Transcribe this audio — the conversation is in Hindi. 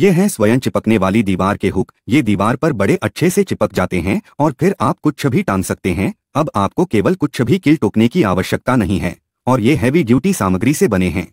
ये हैं स्वयं चिपकने वाली दीवार के हुक ये दीवार पर बड़े अच्छे से चिपक जाते हैं और फिर आप कुछ भी टांग सकते हैं अब आपको केवल कुछ भी किल टोकने की आवश्यकता नहीं है और ये हैवी ड्यूटी सामग्री से बने हैं